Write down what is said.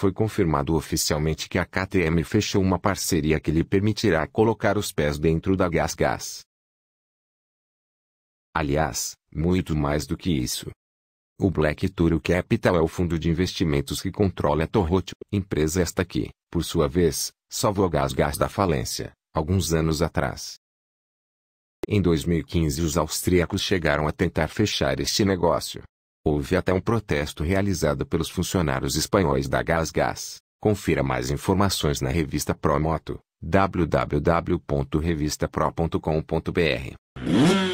foi confirmado oficialmente que a KTM fechou uma parceria que lhe permitirá colocar os pés dentro da Gas Gas. Aliás, muito mais do que isso. O Black Tour Capital é o fundo de investimentos que controla a Torrot, empresa esta que, por sua vez, salvou Gas Gas da falência, alguns anos atrás. Em 2015 os austríacos chegaram a tentar fechar este negócio, Houve até um protesto realizado pelos funcionários espanhóis da Gás -Gas. Confira mais informações na revista Promoto, www.revistapro.com.br.